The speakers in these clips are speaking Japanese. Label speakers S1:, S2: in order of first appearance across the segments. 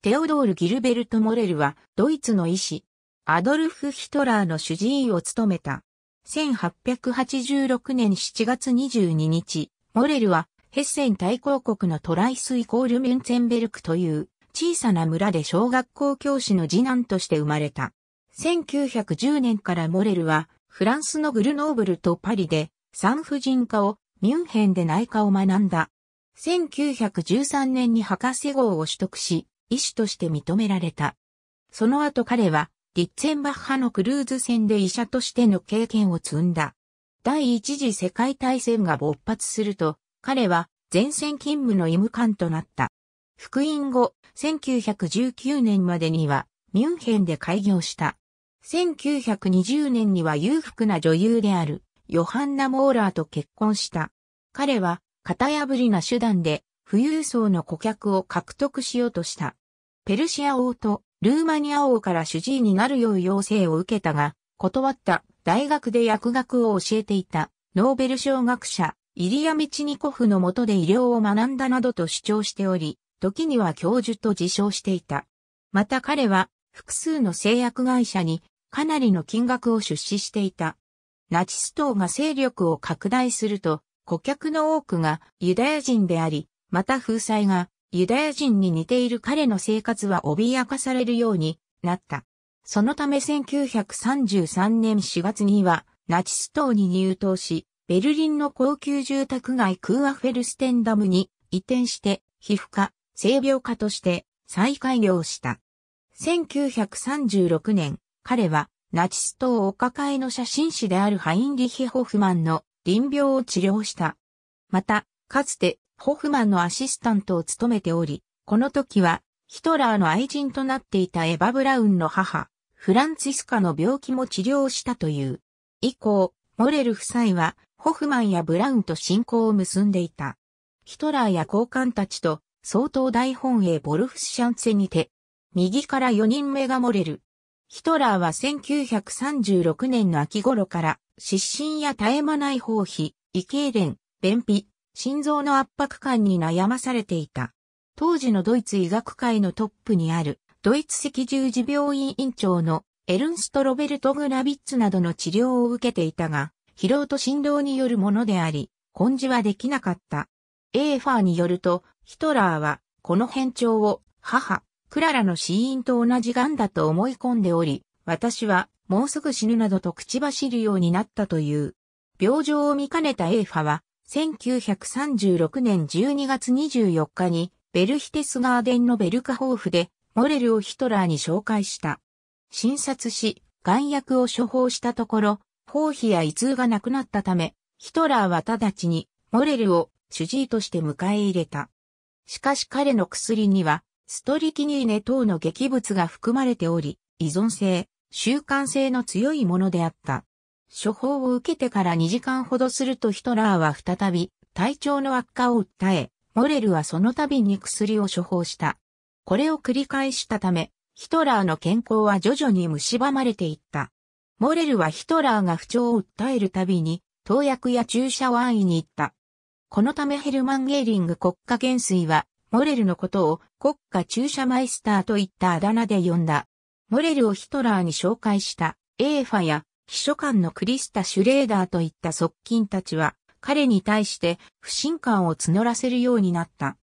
S1: テオドール・ギルベルト・モレルは、ドイツの医師、アドルフ・ヒトラーの主治医を務めた。1886年7月22日、モレルは、ヘッセン大公国のトライスイコール・ミュンツェンベルクという小さな村で小学校教師の次男として生まれた。1910年からモレルは、フランスのグルノーブルとパリで産婦人科を、ミュンヘンで内科を学んだ。1913年に博士号を取得し、医師として認められた。その後彼は、リッツェンバッハのクルーズ船で医者としての経験を積んだ。第一次世界大戦が勃発すると、彼は前線勤務の医務官となった。復員後、1919年までには、ミュンヘンで開業した。1920年には裕福な女優である、ヨハンナ・モーラーと結婚した。彼は、型破りな手段で、富裕層の顧客を獲得しようとした。ペルシア王とルーマニア王から主治医になるよう要請を受けたが、断った大学で薬学を教えていたノーベル賞学者イリア・ミチニコフの下で医療を学んだなどと主張しており、時には教授と自称していた。また彼は複数の製薬会社にかなりの金額を出資していた。ナチス党が勢力を拡大すると、顧客の多くがユダヤ人であり、また風災がユダヤ人に似ている彼の生活は脅かされるようになった。そのため1933年4月にはナチス党に入党し、ベルリンの高級住宅街クーアフェルステンダムに移転して皮膚科、性病科として再開業した。1936年、彼はナチス党お抱えの写真師であるハインリヒ・ホフマンの臨病を治療した。また、かつてホフマンのアシスタントを務めており、この時はヒトラーの愛人となっていたエバ・ブラウンの母、フランツィスカの病気も治療したという。以降、モレル夫妻はホフマンやブラウンと親交を結んでいた。ヒトラーや高官たちと総統大本営ボルフスシャンツェにて、右から4人目がモレル。ヒトラーは1936年の秋頃から、失神や絶え間ない放棄、胃痙攣、便秘、心臓の圧迫感に悩まされていた。当時のドイツ医学界のトップにある、ドイツ赤十字病院院長のエルンスト・ロベルト・グラビッツなどの治療を受けていたが、疲労と振動によるものであり、根治はできなかった。エーファーによると、ヒトラーは、この変調を、母、クララの死因と同じ癌だと思い込んでおり、私は、もうすぐ死ぬなどと口走るようになったという。病状を見かねたエーファは、1936年12月24日にベルヒテスガーデンのベルカホーフでモレルをヒトラーに紹介した。診察し、眼薬を処方したところ、包皮や胃痛がなくなったため、ヒトラーは直ちにモレルを主治医として迎え入れた。しかし彼の薬には、ストリキニーネ等の劇物が含まれており、依存性、習慣性の強いものであった。処方を受けてから2時間ほどするとヒトラーは再び体調の悪化を訴え、モレルはその度に薬を処方した。これを繰り返したため、ヒトラーの健康は徐々に蝕まれていった。モレルはヒトラーが不調を訴えるたびに、投薬や注射を安易に言った。このためヘルマン・ゲーリング国家元帥は、モレルのことを国家注射マイスターといったあだ名で呼んだ。モレルをヒトラーに紹介したエーファや秘書官のクリスタ・シュレーダーといった側近たちは、彼に対して不信感を募らせるようになった。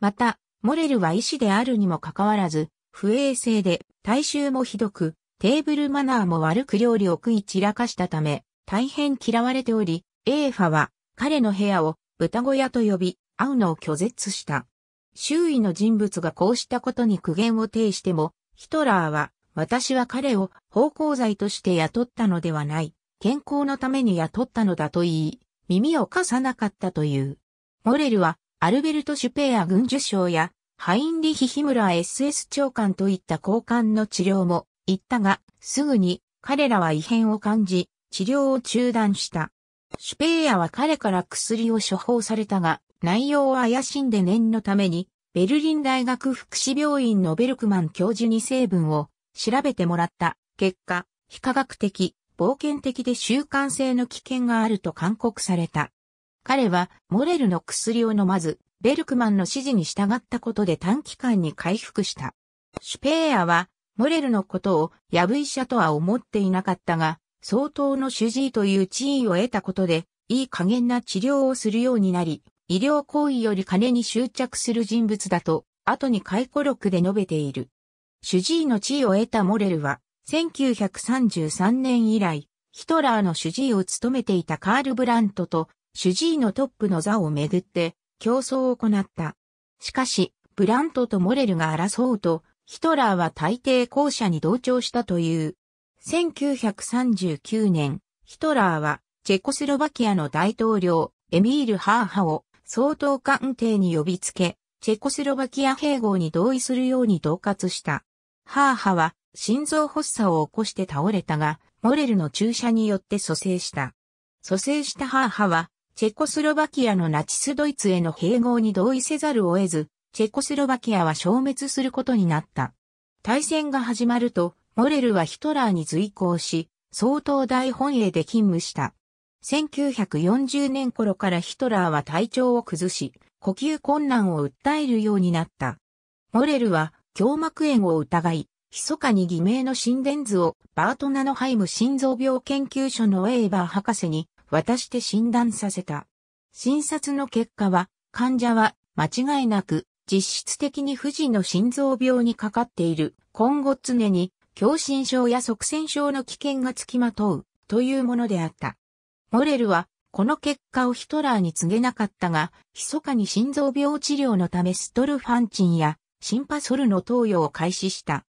S1: また、モレルは医師であるにもかかわらず、不衛生で、体臭もひどく、テーブルマナーも悪く料理を食い散らかしたため、大変嫌われており、エーファは彼の部屋を豚小屋と呼び、会うのを拒絶した。周囲の人物がこうしたことに苦言を呈しても、ヒトラーは私は彼を芳香剤として雇ったのではない、健康のために雇ったのだと言い、耳を貸さなかったという。モレルは、アルベルト・シュペア軍受賞や、ハインリヒ・ヒムラー SS 長官といった交換の治療も行ったが、すぐに彼らは異変を感じ、治療を中断した。シュペイアは彼から薬を処方されたが、内容を怪しんで念のために、ベルリン大学福祉病院のベルクマン教授に成分を調べてもらった。結果、非科学的、冒険的で習慣性の危険があると勧告された。彼は、モレルの薬を飲まず、ベルクマンの指示に従ったことで短期間に回復した。シュペーアは、モレルのことを、ヤブ医者とは思っていなかったが、相当の主治医という地位を得たことで、いい加減な治療をするようになり、医療行為より金に執着する人物だと、後に回顧録で述べている。主治医の地位を得たモレルは、1933年以来、ヒトラーの主治医を務めていたカール・ブラントと主治医のトップの座をめぐって競争を行った。しかし、ブラントとモレルが争うと、ヒトラーは大抵後者に同調したという。1939年、ヒトラーはチェコスロバキアの大統領、エミール・ハーハを総統官邸に呼びつけ、チェコスロバキア併合に同意するように同括した。ハーハは心臓発作を起こして倒れたが、モレルの注射によって蘇生した。蘇生したハーハは、チェコスロバキアのナチスドイツへの併合に同意せざるを得ず、チェコスロバキアは消滅することになった。大戦が始まると、モレルはヒトラーに随行し、総統大本営で勤務した。1940年頃からヒトラーは体調を崩し、呼吸困難を訴えるようになった。モレルは胸膜炎を疑い、密かに偽名の心電図をバートナノハイム心臓病研究所のウェーバー博士に渡して診断させた。診察の結果は、患者は間違いなく実質的に不治の心臓病にかかっている。今後常に狭心症や側線症の危険がつきまとうというものであった。モレルはこの結果をヒトラーに告げなかったが、密かに心臓病治療のためストルファンチンやシンパソルの投与を開始した。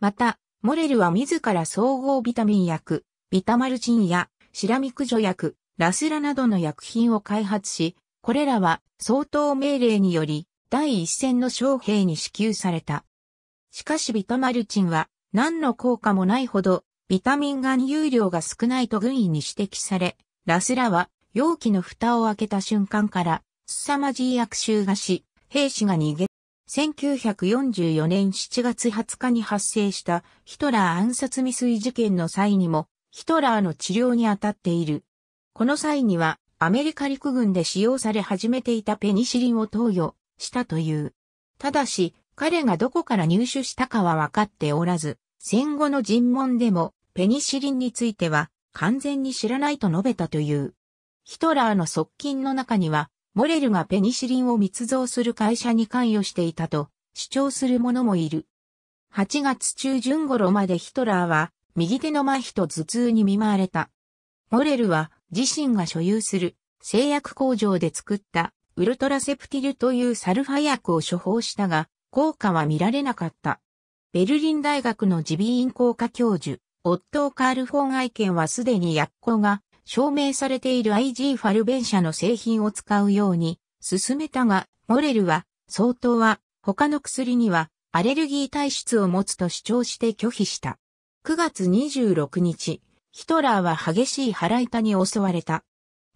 S1: また、モレルは自ら総合ビタミン薬、ビタマルチンやシラミクジョ薬、ラスラなどの薬品を開発し、これらは相当命令により第一線の将兵に支給された。しかしビタマルチンは何の効果もないほどビタミン含有量が少ないと軍医に指摘され、ラスラは容器の蓋を開けた瞬間から凄まじい悪臭がし、兵士が逃げ1944年7月20日に発生したヒトラー暗殺未遂事件の際にもヒトラーの治療に当たっている。この際にはアメリカ陸軍で使用され始めていたペニシリンを投与したという。ただし彼がどこから入手したかは分かっておらず、戦後の尋問でもペニシリンについては完全に知らないと述べたという。ヒトラーの側近の中にはモレルがペニシリンを密造する会社に関与していたと主張する者もいる。8月中旬頃までヒトラーは右手の麻痺と頭痛に見舞われた。モレルは自身が所有する製薬工場で作ったウルトラセプティルというサルファ薬を処方したが効果は見られなかった。ベルリン大学の自備咽工科教授、オットー・カール・フォン・アイケンはすでに薬効が証明されている IG ファルベン社の製品を使うように進めたが、モレルは、相当は、他の薬にはアレルギー体質を持つと主張して拒否した。9月26日、ヒトラーは激しい腹痛に襲われた。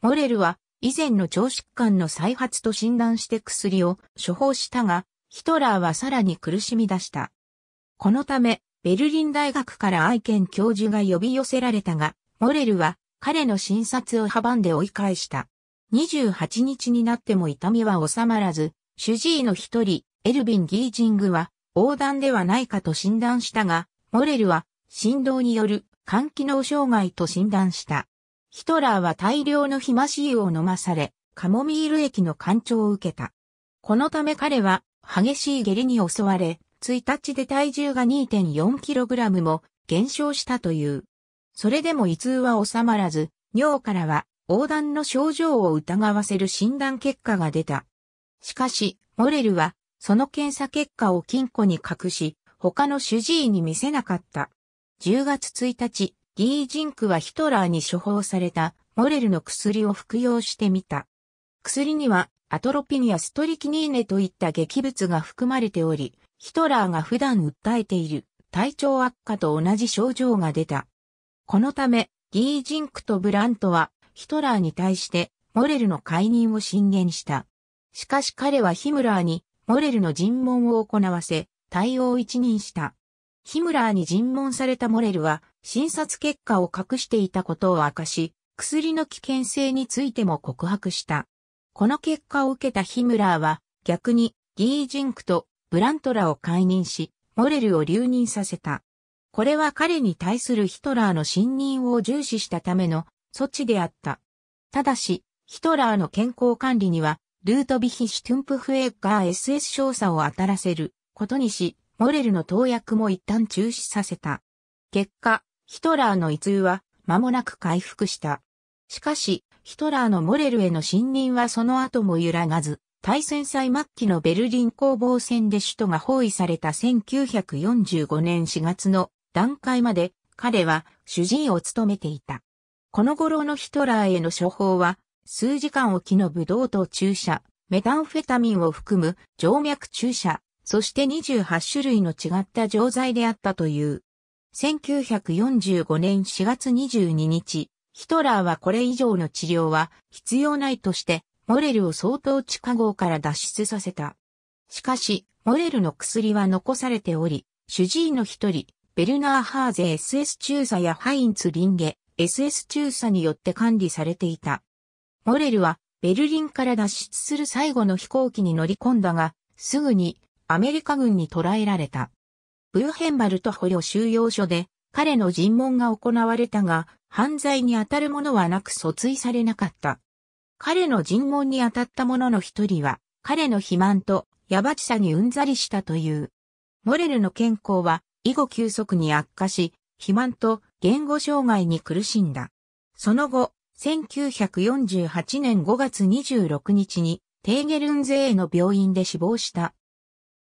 S1: モレルは以前の腸疾患の再発と診断して薬を処方したが、ヒトラーはさらに苦しみ出した。このため、ベルリン大学から愛犬教授が呼び寄せられたが、モレルは彼の診察を阻んで追い返した。28日になっても痛みは収まらず、主治医の一人、エルビン・ギージングは、横断ではないかと診断したが、モレルは、振動による肝機能障害と診断した。ヒトラーは大量のヒマシーを飲まされ、カモミール液の干潮を受けた。このため彼は、激しい下痢に襲われ、1日で体重が 2.4kg も減少したという。それでも胃痛は収まらず、尿からは横断の症状を疑わせる診断結果が出た。しかし、モレルは、その検査結果を金庫に隠し、他の主治医に見せなかった。10月1日、ギージンクはヒトラーに処方されたモレルの薬を服用してみた。薬にはアトロピニアストリキニーネといった劇物が含まれており、ヒトラーが普段訴えている体調悪化と同じ症状が出た。このため、ギージンクとブラントは、ヒトラーに対して、モレルの解任を進言した。しかし彼はヒムラーに、モレルの尋問を行わせ、対応を一任した。ヒムラーに尋問されたモレルは、診察結果を隠していたことを明かし、薬の危険性についても告白した。この結果を受けたヒムラーは、逆に、ギージンクとブラントラを解任し、モレルを留任させた。これは彼に対するヒトラーの信任を重視したための措置であった。ただし、ヒトラーの健康管理には、ルートビヒシュトゥンプフエーガー SS 少佐を当たらせることにし、モレルの投薬も一旦中止させた。結果、ヒトラーの胃痛は間もなく回復した。しかし、ヒトラーのモレルへの信任はその後も揺らがず、大戦祭末期のベルリン攻防戦で首都が包囲された1945年4月の段階まで彼は主治医を務めていた。この頃のヒトラーへの処方は、数時間をきのブドウ糖注射、メタンフェタミンを含む静脈注射、そして28種類の違った錠剤であったという。1945年4月22日、ヒトラーはこれ以上の治療は必要ないとして、モレルを相当地下壕から脱出させた。しかし、モレルの薬は残されており、主治医の一人、ベルナーハーゼ SS 中佐やハインツ・リンゲ SS 中佐によって管理されていた。モレルはベルリンから脱出する最後の飛行機に乗り込んだが、すぐにアメリカ軍に捕らえられた。ブーヘンバルト捕虜収容所で彼の尋問が行われたが、犯罪に当たるものはなく訴追されなかった。彼の尋問に当たった者の一人は、彼の肥満とヤバチさにうんざりしたという。モレルの健康は以後急速に悪化し、肥満と言語障害に苦しんだ。その後、1948年5月26日にテーゲルンゼーの病院で死亡した。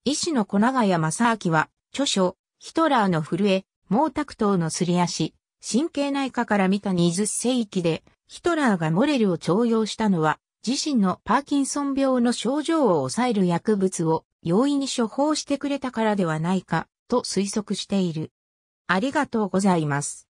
S1: 医師の小長屋正明は、著書、ヒトラーの震え、毛沢東のすり足、神経内科から見た20世紀で、ヒトラーがモレルを徴用したのは、自身のパーキンソン病の症状を抑える薬物を容易に処方してくれたからではないかと推測している。ありがとうございます。